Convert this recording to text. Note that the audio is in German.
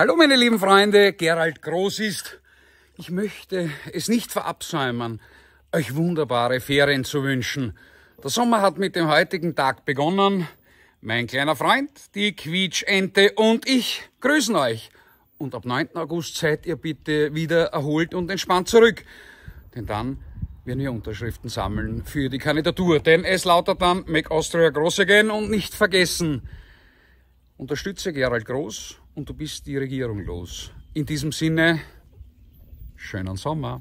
Hallo meine lieben Freunde, Gerald Groß ist. Ich möchte es nicht verabsäumen, euch wunderbare Ferien zu wünschen. Der Sommer hat mit dem heutigen Tag begonnen. Mein kleiner Freund, die Quietschente und ich grüßen euch. Und ab 9. August seid ihr bitte wieder erholt und entspannt zurück. Denn dann werden wir Unterschriften sammeln für die Kandidatur. Denn es lautet dann, make Austria groß again und nicht vergessen, Unterstütze Gerald Groß und du bist die Regierung los. In diesem Sinne, schönen Sommer.